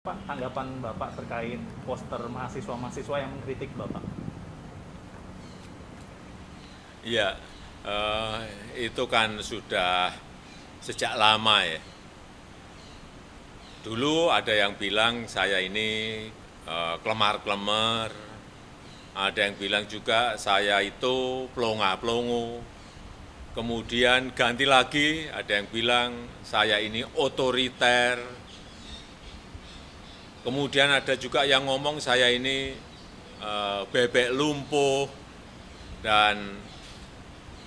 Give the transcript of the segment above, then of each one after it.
Pak, tanggapan Bapak terkait poster mahasiswa-mahasiswa yang mengkritik Bapak? ya eh, itu kan sudah sejak lama ya. Dulu ada yang bilang saya ini eh, klemar kelemar ada yang bilang juga saya itu pelonga-pelongo, kemudian ganti lagi ada yang bilang saya ini otoriter, Kemudian ada juga yang ngomong saya ini eh, bebek lumpuh dan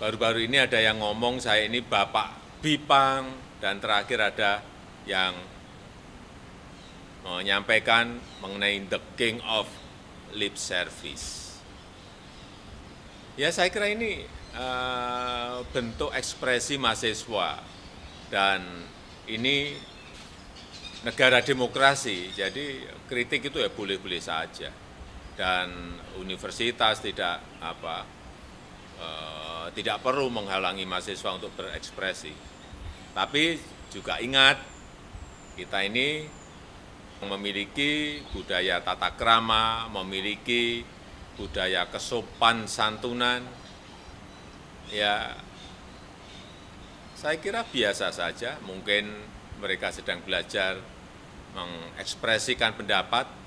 baru-baru ini ada yang ngomong saya ini bapak bipang dan terakhir ada yang menyampaikan mengenai the king of lip service. Ya saya kira ini uh, bentuk ekspresi mahasiswa dan ini negara demokrasi, jadi kritik itu ya boleh-boleh saja. Dan universitas tidak apa e, tidak perlu menghalangi mahasiswa untuk berekspresi. Tapi juga ingat kita ini memiliki budaya tata krama, memiliki budaya kesopan santunan, ya saya kira biasa saja, mungkin mereka sedang belajar mengekspresikan pendapat